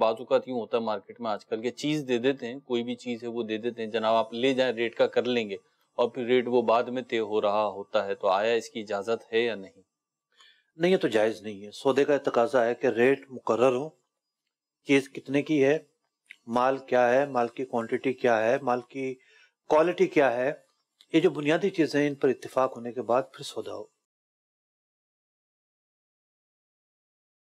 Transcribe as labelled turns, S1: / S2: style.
S1: बाजू का यूँ होता है मार्केट में आजकल के चीज़ दे देते हैं कोई भी चीज़ है वो दे देते हैं जनाब आप ले जाए रेट का कर लेंगे और फिर रेट वो बाद में तय हो रहा होता है तो आया इसकी इजाज़त है या नहीं
S2: नहीं ये तो जायज़ नहीं है सौदे का तकाजा है कि रेट मुकर हो चीज़ कितने की है माल क्या है माल की क्वांटिटी क्या है माल की क्वालिटी क्या है ये जो बुनियादी चीज़ें हैं इन पर इतफाक़ होने के बाद फिर सौदा हो